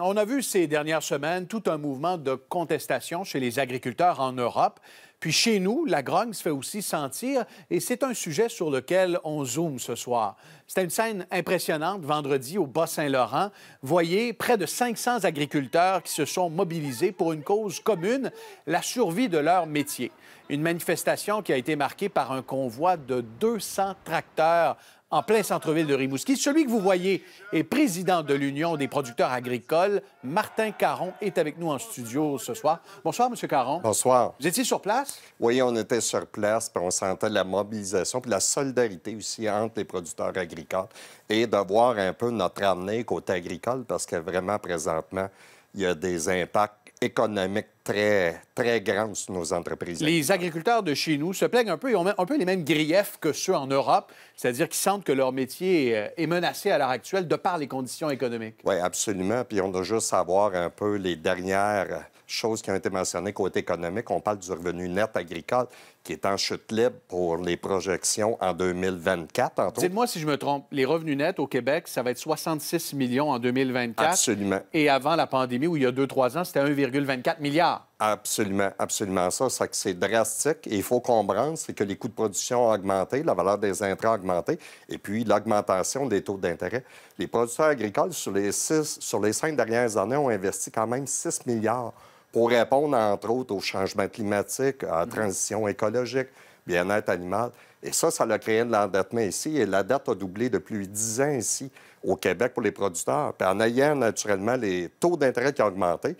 On a vu ces dernières semaines tout un mouvement de contestation chez les agriculteurs en Europe puis chez nous, la grogne se fait aussi sentir et c'est un sujet sur lequel on zoome ce soir. C'était une scène impressionnante vendredi au Bas-Saint-Laurent. Voyez, près de 500 agriculteurs qui se sont mobilisés pour une cause commune, la survie de leur métier. Une manifestation qui a été marquée par un convoi de 200 tracteurs en plein centre-ville de Rimouski. Celui que vous voyez est président de l'Union des producteurs agricoles. Martin Caron est avec nous en studio ce soir. Bonsoir, M. Caron. Bonsoir. Vous étiez sur place? Oui, on était sur place, puis on sentait la mobilisation, puis la solidarité aussi entre les producteurs agricoles et de voir un peu notre année côté agricole, parce que vraiment, présentement, il y a des impacts économiques très, très grande sur nos entreprises. Les agriculteurs de chez nous se plaignent un peu, ils ont un peu les mêmes griefs que ceux en Europe, c'est-à-dire qu'ils sentent que leur métier est menacé à l'heure actuelle de par les conditions économiques. Oui, absolument. Puis on doit juste savoir un peu les dernières choses qui ont été mentionnées côté économique. On parle du revenu net agricole qui est en chute libre pour les projections en 2024. Dites-moi si je me trompe, les revenus nets au Québec, ça va être 66 millions en 2024. Absolument. Et avant la pandémie, où il y a 2-3 ans, c'était 1,24 milliard. Ah, absolument, absolument ça. ça c'est drastique et il faut comprendre, c'est que les coûts de production ont augmenté, la valeur des intrants a augmenté et puis l'augmentation des taux d'intérêt. Les producteurs agricoles, sur les, six, sur les cinq dernières années, ont investi quand même 6 milliards pour répondre, entre autres, au changement climatique, à la mm-hmm. transition écologique, bien-être animal. Et ça, ça a créé de l'endettement ici. Et la dette a doublé depuis 10 ans ici, au Québec, pour les producteurs. Puis en ayant naturellement les taux d'intérêt qui ont augmenté,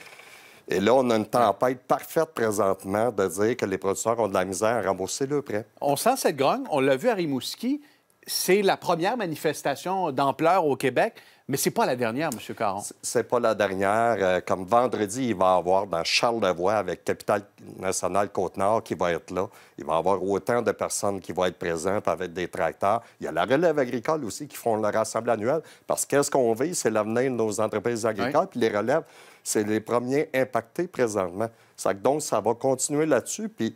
et là, on a une tempête parfaite présentement de dire que les producteurs ont de la misère à rembourser le prêt. On sent cette grogne. On l'a vu à Rimouski. C'est la première manifestation d'ampleur au Québec mais c'est pas la dernière, M. Caron. C'est pas la dernière. Euh, comme vendredi, il va y avoir dans Charlevoix avec Capital National Côte-Nord qui va être là. Il va y avoir autant de personnes qui vont être présentes avec des tracteurs. Il y a la relève agricole aussi qui font le rassemble annuel parce qu'est-ce qu'on vit, c'est l'avenir de nos entreprises agricoles. Puis les relèves, c'est les premiers impactés présentement. donc, ça va continuer là-dessus. Puis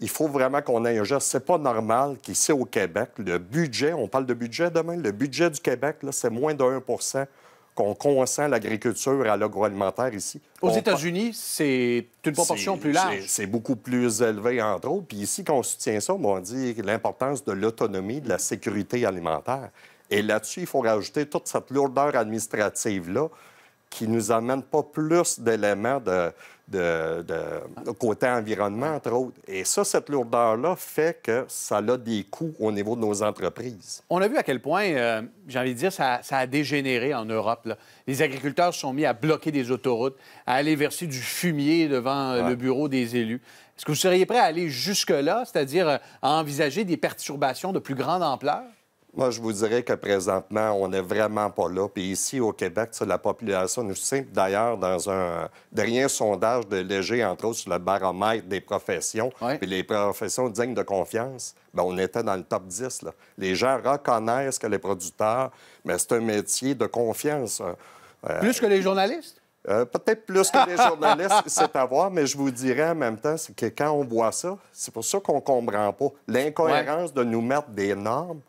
il faut vraiment qu'on ait un geste. C'est pas normal qu'ici au Québec, le budget, on parle de budget demain, le budget du Québec, c'est moins de 1 qu'on consent l'agriculture à l'agroalimentaire ici. Aux États-Unis, c'est une proportion plus large. C'est beaucoup plus élevé, entre autres. Puis ici, quand on soutient ça, on dit l'importance de l'autonomie, de la sécurité alimentaire. Et là-dessus, il faut rajouter toute cette lourdeur administrative-là qui nous amène pas plus d'éléments de, côté environnement, entre autres. Et ça, cette lourdeur-là fait que ça a des coûts au niveau de nos entreprises. On a vu à quel point, euh, j'ai envie de dire, ça, a dégénéré en Europe. Les agriculteurs sont mis à bloquer des autoroutes, à aller verser du fumier devant euh, le bureau des élus. Est-ce que vous seriez prêt à aller jusque-là, c'est-à-dire euh, à envisager des perturbations de plus grande ampleur? Moi, je vous dirais que présentement, on n'est vraiment pas là. Puis ici, au Québec, la population nous sommes D'ailleurs, dans un dernier sondage de Léger, entre autres, sur le baromètre des professions, puis les professions dignes de confiance, bien, on était dans le top 10. Là. Les gens reconnaissent que les producteurs, mais c'est un métier de confiance. Hein. Euh, plus que les journalistes? Euh, peut-être plus que les journalistes, c'est à voir, mais je vous dirais en même temps c'est que quand on voit ça, c'est pour ça qu'on ne comprend pas l'incohérence de nous mettre des normes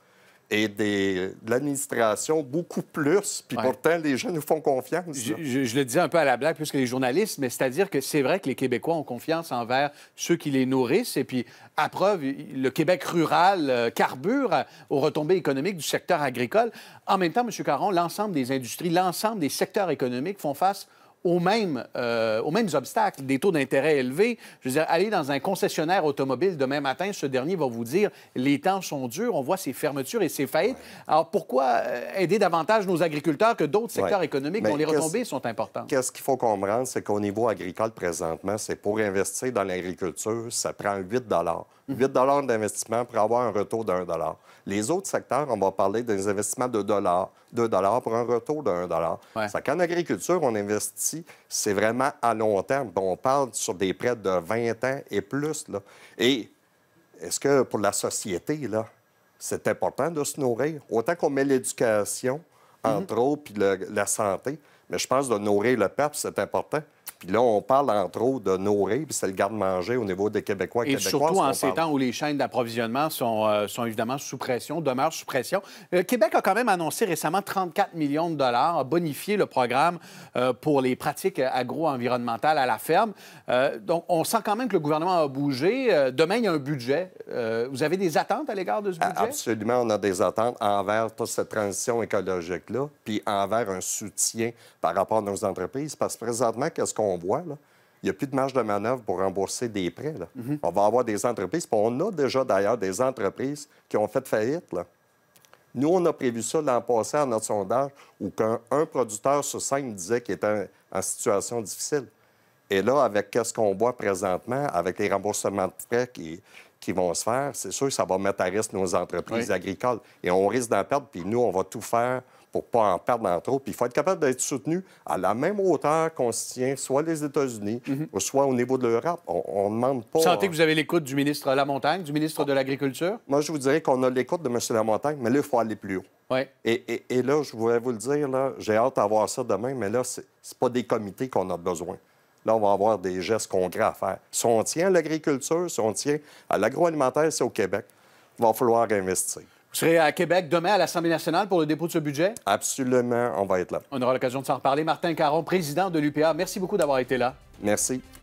et de l'administration beaucoup plus. Puis pourtant, les gens nous font confiance. Je, le dis un peu à la blague, puisque que les journalistes, mais c'est-à-dire que c'est vrai que les Québécois ont confiance envers ceux qui les nourrissent. Et puis, à preuve, le Québec rural euh, carbure euh, aux retombées économiques du secteur agricole. En même temps, M. Caron, l'ensemble des industries, l'ensemble des secteurs économiques font face aux mêmes, euh, aux mêmes obstacles, des taux d'intérêt élevés. Je veux dire, aller dans un concessionnaire automobile demain matin, ce dernier va vous dire les temps sont durs, on voit ces fermetures et ces faillites. Alors pourquoi euh, aider davantage nos agriculteurs que d'autres secteurs économiques dont les retombées sont importantes? Qu'est-ce qu'il faut comprendre, c'est qu'au niveau agricole présentement, c'est pour investir dans l'agriculture, ça prend 8 8 mhm. d'investissement pour avoir un retour de 1 Les autres secteurs, on va parler des investissements de dollars, 2 pour un retour de 1 ouais. Ça qu'en agriculture, on investit c'est vraiment à long terme. on parle sur des prêts de 20 ans et plus. Là. Et est-ce que pour la société, là, c'est important de se nourrir? Autant qu'on met l'éducation, entre mhm. autres, puis la santé, mais je pense de nourrir le peuple, c'est important là, on parle entre autres de nourrir, puis c'est le garde-manger au niveau des Québécois et, Surtout en ces temps où les chaînes d'approvisionnement euh, sont, évidemment sous pression, demeurent sous pression. Euh, Québec a quand même annoncé récemment 34 millions de dollars, a bonifié le programme euh, pour les pratiques agro-environnementales à la ferme. donc, on sent quand même que le gouvernement a bougé. demain, il y a un budget. vous avez des attentes à l'égard de ce budget? Absolument, on a des attentes envers toute cette transition écologique-là, puis envers un soutien par rapport à nos entreprises, parce que présentement, qu'est-ce qu'on voit, il n'y a plus de marge de manœuvre pour rembourser des prêts. On va avoir des entreprises, on a déjà d'ailleurs des entreprises qui ont fait faillite. Nous, on a prévu ça l'an passé à notre sondage où un producteur sur cinq disait qu'il était en, situation difficile. Et là, avec ce qu'on voit présentement, avec les remboursements de prêts qui, vont se faire, c'est sûr que ça va mettre à risque nos entreprises agricoles. Et on risque d'en perdre, puis nous, on va tout faire pour ne pas en perdre en trop. il faut être capable d'être soutenu à la même hauteur qu'on se tient, soit les États-Unis, mhm. soit au niveau de l'Europe. On ne demande pas. Vous sentez que vous avez l'écoute du ministre Lamontagne, du ministre de l'Agriculture? Moi, je vous dirais qu'on a l'écoute de M. Lamontagne, mais là, il faut aller plus haut. Ouais. Et, et, là, je voulais vous le dire, j'ai hâte d'avoir ça demain, mais là, ce n'est pas des comités qu'on a besoin. Là, on va avoir des gestes concrets à faire. Si on tient à l'agriculture, si on tient à l'agroalimentaire, c'est au Québec. Il va falloir investir. Vous serez à Québec demain à l'Assemblée nationale pour le dépôt de ce budget? Absolument, on va être là. On aura l'occasion de s'en reparler. Martin Caron, président de l'UPA, merci beaucoup d'avoir été là. Merci.